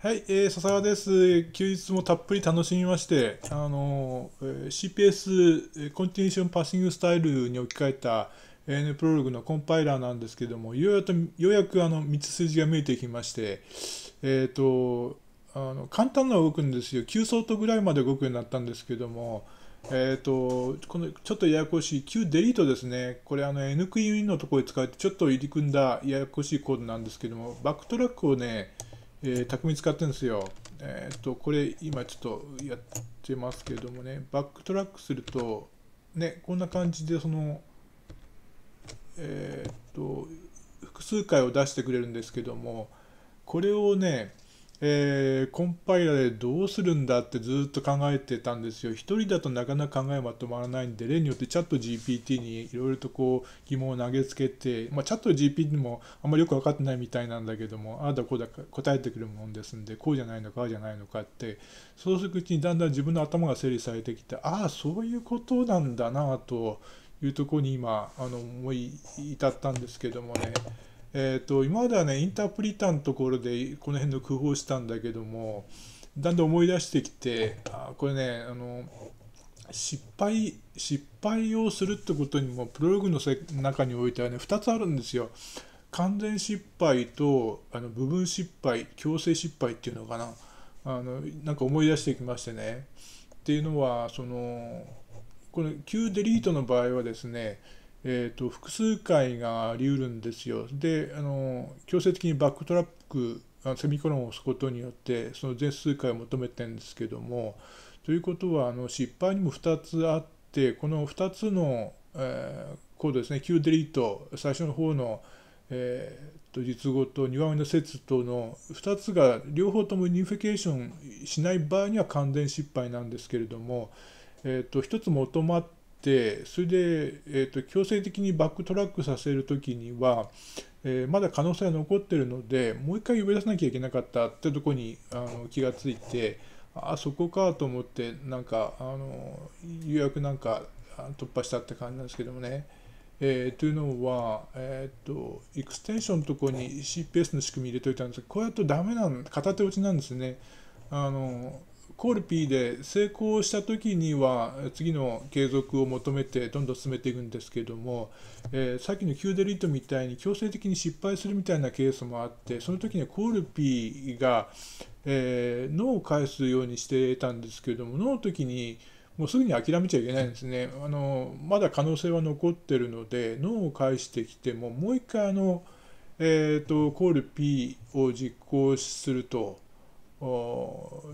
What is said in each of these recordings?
はい、えー、笹川です。休日もたっぷり楽しみまして、あの、えー、CPS、コンティニーションパッシングスタイルに置き換えた n プロログのコンパイラーなんですけども、ようやくようやくあの、道筋が見えてきまして、えっ、ー、と、あの、簡単な動くんですよ。9相当ぐらいまで動くようになったんですけども、えっ、ー、と、この、ちょっとややこしい Q デリートですね。これあの、N クイーンのところで使ってちょっと入り組んだややこしいコードなんですけども、バックトラックをね、えー、匠使ってるんですよ。えっ、と、これ今ちょっとやってますけれどもね、バックトラックすると、ね、こんな感じで、その、えっ、と、複数回を出してくれるんですけども、これをね、えー、コンパイラでどうするんだってずっと考えてたんですよ。一人だとなかなか考えまとまらないんで、例によってチャット GPT にいろいろとこう疑問を投げつけて、まあ、チャット GPT もあんまりよく分かってないみたいなんだけども、ああだこうだ答えてくるもんですんで、こうじゃないのか、ああじゃないのかって、そうするうちにだんだん自分の頭が整理されてきて、ああ、そういうことなんだなというところに今、あの思い至ったんですけどもね。えーと、今まではねインタープリターのところでこの辺の工夫をしたんだけどもだんだん思い出してきてあこれねあの失敗失敗をするってことにもプロログの中においてはね2つあるんですよ。完全失敗とあの部分失敗強制失敗っていうのかなあのなんか思い出してきましてねっていうのはそのこの Q デリートの場合はですねえーと、複数回があり得るんですよ。であの強制的にバックトラックセミコロンを押すことによってその全数回を求めてるんですけどもということはあの失敗にも2つあってこの2つの、えー、コードですね Q デリート最初の方の、えーと、実語と2番目の説との2つが両方ともユニフィケーションしない場合には完全失敗なんですけれども、えーと、と1つ求まっててそれで、えーと、強制的にバックトラックさせる時には、えー、まだ可能性は残ってるのでもう一回呼び出さなきゃいけなかったってとこにあの気がついてあそこかと思ってなんかあの予約なんか突破したって感じなんですけどもね。えー、というのは、えーと、エクステンションのところに CPS の仕組み入れといたんですがこうやるとダメな片手落ちなんですねあのコールピーで成功した時には次の継続を求めてどんどん進めていくんですけども、えー、さっきの Q デリートみたいに強制的に失敗するみたいなケースもあってその時にはコールピーが、えー、脳を返すようにしていたんですけども脳の時にもうすぐに諦めちゃいけないんですねあのまだ可能性は残ってるので脳を返してきてももう一回あの、えーと、コール P を実行すると。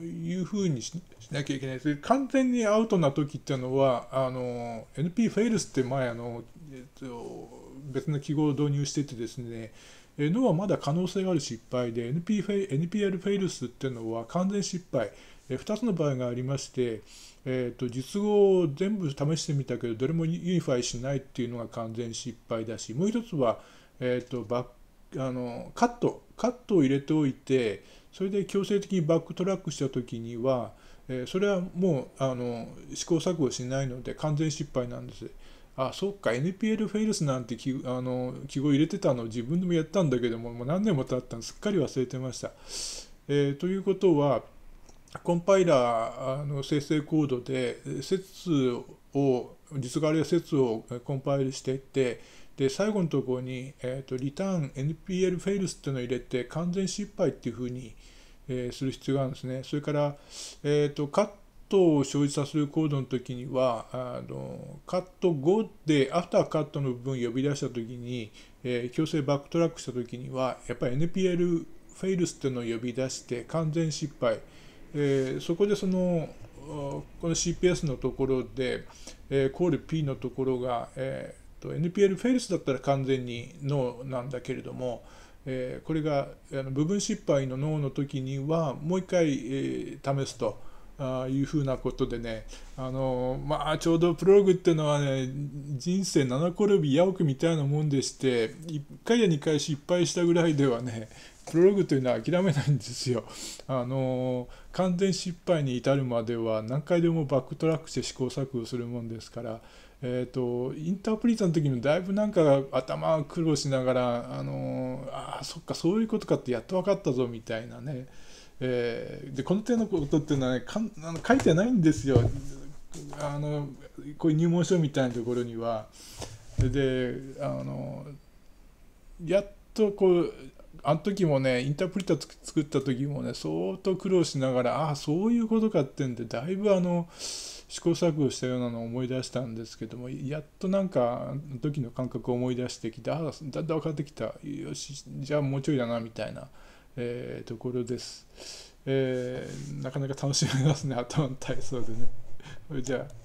いうふうにしなきゃいけないで完全にアウトな時っていうのはあの NP フェイルスって前あの、えっと、別の記号を導入しててですねのはまだ可能性がある失敗で NP フェ NPL フェイルスっていうのは完全失敗2つの場合がありまして、えーと、と実語を全部試してみたけどどれもユニファイしないっていうのが完全失敗だしもう一つは、えーと、とバあのカットカットを入れておいてそれで強制的にバックトラックした時には、えー、それはもうあの試行錯誤しないので完全失敗なんです。あそっか NPL フェイルスなんて記あの記号入れてたの自分でもやったんだけどももう何年も経ったのすっかり忘れてました。えー、ということはコンパイラーの生成コードで説を実があるいは説をコンパイルしていってで最後のところに、えーと、リターン NPL フェイルスっていうのを入れて完全失敗っていうふうに、えー、する必要があるんですね。それから、えーと、カットを生じさせるコードの時にはあのカット後でアフターカットの部分呼び出した時に、えー、強制バックトラックした時にはやっぱり NPL フェイルスっていうのを呼び出して完全失敗、えー、そこでそのこの CPS のところで、えー、コール P のところが、えーと、NPL フェルスだったら完全に脳なんだけれども、えー、これがあの部分失敗の脳の時にはもう一回、えー、試すと。あいうふうなことでね、あのまあ、ちょうどプロログっていうのはね人生七転び八億みたいなもんでして1回や2回失敗したぐらいではねプロローグというのは諦めないんですよ。あの完全失敗に至るまでは何回でもバックトラックして試行錯誤するもんですから、えーと、インタープリーターの時もだいぶなんか頭苦労しながら、あのあそっかそういうことかってやっと分かったぞみたいなね、えー、でこの手のことっていうのは、ね、かんあの書いてないんですよ。あのこういう入門書みたいなところには。であのやっとこうあの時もねインタープリタ作った時もね相当苦労しながらああそういうことかってんでだいぶあの試行錯誤したようなのを思い出したんですけどもやっとなんかあの時の感覚を思い出してきてああだんだん分かってきたよしじゃあもうちょいだなみたいな、えー、ところです、えー、なかなか楽しめますね頭の体操でね じゃあ